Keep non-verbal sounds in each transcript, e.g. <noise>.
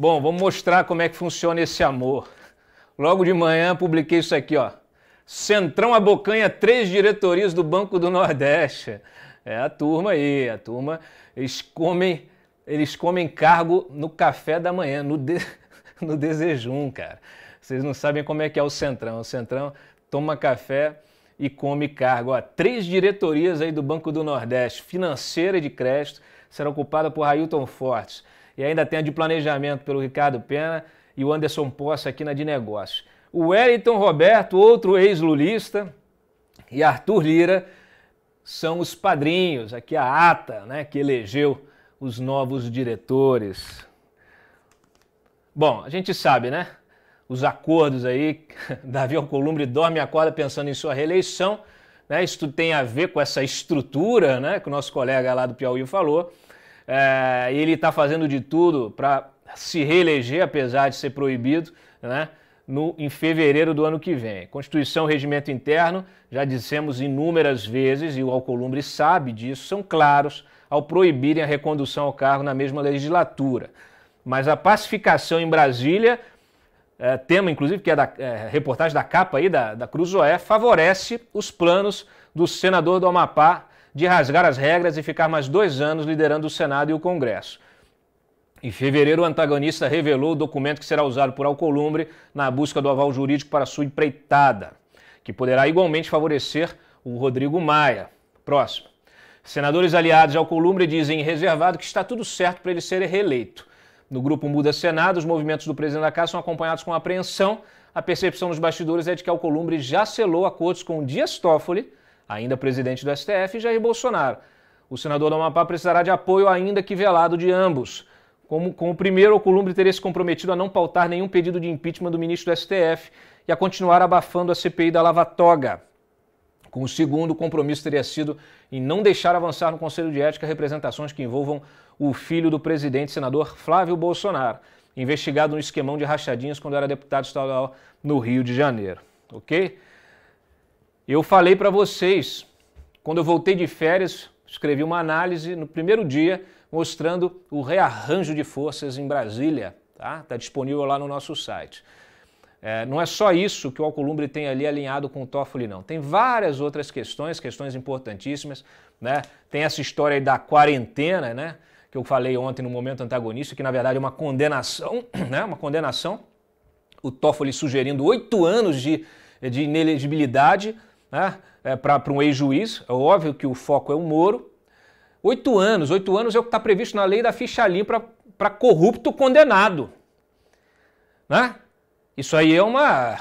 Bom, vamos mostrar como é que funciona esse amor. Logo de manhã publiquei isso aqui, ó. Centrão abocanha três diretorias do Banco do Nordeste. É a turma aí, a turma. Eles comem, eles comem cargo no café da manhã, no, de, <laughs> no desejum, cara. Vocês não sabem como é que é o Centrão. O Centrão toma café e come cargo. Ó, três diretorias aí do Banco do Nordeste, financeira e de crédito, será ocupada por Railton Fortes e ainda tem a de planejamento pelo Ricardo Pena e o Anderson Posse aqui na de negócios. O Wellington Roberto, outro ex-lulista, e Arthur Lira são os padrinhos, aqui a ata, né, que elegeu os novos diretores. Bom, a gente sabe, né? Os acordos aí, <laughs> Davi Alcolumbre dorme e acorda pensando em sua reeleição, né? Isso tem a ver com essa estrutura, né, que o nosso colega lá do Piauí falou é, ele está fazendo de tudo para se reeleger, apesar de ser proibido, né? No, em fevereiro do ano que vem. Constituição, regimento interno, já dissemos inúmeras vezes, e o Alcolumbre sabe disso, são claros ao proibirem a recondução ao cargo na mesma legislatura. Mas a pacificação em Brasília, é, tema inclusive que é da é, reportagem da capa aí da, da Cruzoé, favorece os planos do senador do Amapá, de rasgar as regras e ficar mais dois anos liderando o Senado e o Congresso. Em fevereiro, o antagonista revelou o documento que será usado por Alcolumbre na busca do aval jurídico para sua empreitada, que poderá igualmente favorecer o Rodrigo Maia. Próximo. Senadores aliados ao Columbre dizem em reservado que está tudo certo para ele ser reeleito. No grupo Muda Senado, os movimentos do presidente da Casa são acompanhados com apreensão. A percepção nos bastidores é de que Alcolumbre já selou acordos com Dias Toffoli ainda presidente do STF, Jair Bolsonaro. O senador do Amapá precisará de apoio, ainda que velado, de ambos. Como, com o primeiro, o Columbre teria se comprometido a não pautar nenhum pedido de impeachment do ministro do STF e a continuar abafando a CPI da Lava Toga. Com o segundo, o compromisso teria sido em não deixar avançar no Conselho de Ética representações que envolvam o filho do presidente, senador Flávio Bolsonaro, investigado no esquemão de rachadinhas quando era deputado estadual no Rio de Janeiro. Ok? Eu falei para vocês, quando eu voltei de férias, escrevi uma análise no primeiro dia mostrando o rearranjo de forças em Brasília. Está tá disponível lá no nosso site. É, não é só isso que o Alcolumbre tem ali alinhado com o Toffoli, não. Tem várias outras questões, questões importantíssimas. Né? Tem essa história aí da quarentena, né? que eu falei ontem no momento antagonista, que na verdade é uma condenação, <clears throat> né? uma condenação. O Toffoli sugerindo oito anos de, de inelegibilidade né? é, para um ex-juiz, é óbvio que o foco é o Moro. Oito anos, oito anos é o que está previsto na lei da ficha limpa para corrupto condenado. Né? Isso aí é uma,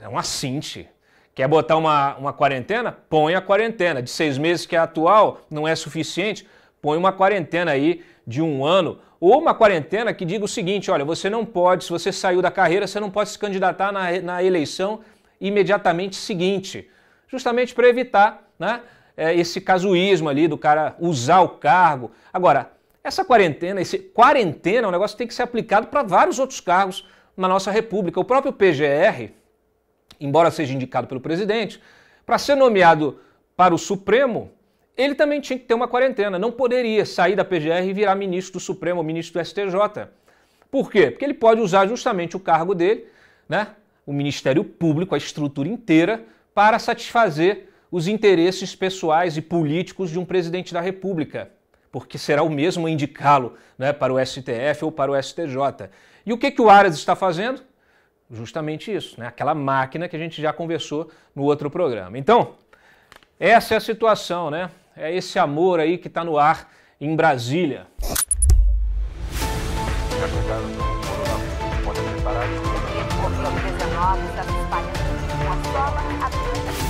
é uma cinte. Quer botar uma, uma quarentena? Põe a quarentena. De seis meses que é atual, não é suficiente, põe uma quarentena aí de um ano. Ou uma quarentena que diga o seguinte: olha, você não pode, se você saiu da carreira, você não pode se candidatar na, na eleição imediatamente seguinte justamente para evitar né, eh, esse casuísmo ali do cara usar o cargo. Agora, essa quarentena, esse quarentena é um negócio que tem que ser aplicado para vários outros cargos na nossa República. O próprio PGR, embora seja indicado pelo presidente, para ser nomeado para o Supremo, ele também tinha que ter uma quarentena. Não poderia sair da PGR e virar ministro do Supremo ou ministro do STJ. Por quê? Porque ele pode usar justamente o cargo dele, né? o Ministério Público, a estrutura inteira, para satisfazer os interesses pessoais e políticos de um presidente da República, porque será o mesmo indicá-lo né, para o STF ou para o STJ. E o que, que o Aras está fazendo? Justamente isso, né? aquela máquina que a gente já conversou no outro programa. Então, essa é a situação, né? É esse amor aí que está no ar em Brasília. Obrigado a sola, a planta